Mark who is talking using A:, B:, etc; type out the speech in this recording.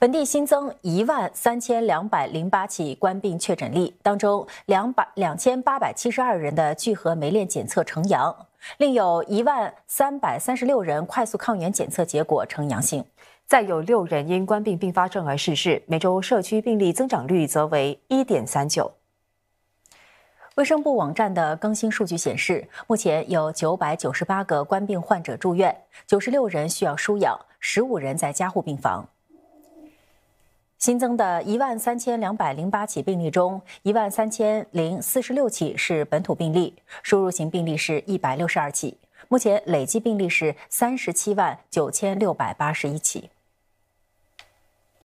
A: 本地新增一万三千两百零八起冠病确诊例，当中两百两千八百七十二人的聚合酶链检测呈阳，另有一万三百三十六人快速抗原检测结果呈阳性，再有六人因
B: 冠病并发症而逝世。每周社区病例增长率则为一点三九。
A: 卫生部网站的更新数据显示，目前有九百九十八个冠病患者住院，九十六人需要输氧，十五人在加护病房。新增的一万三千两百零八起病例中，一万三千零四十六起是本土病例，输入型病例是一百六十二起。目前累计病例是三十七万九千六百八十一起。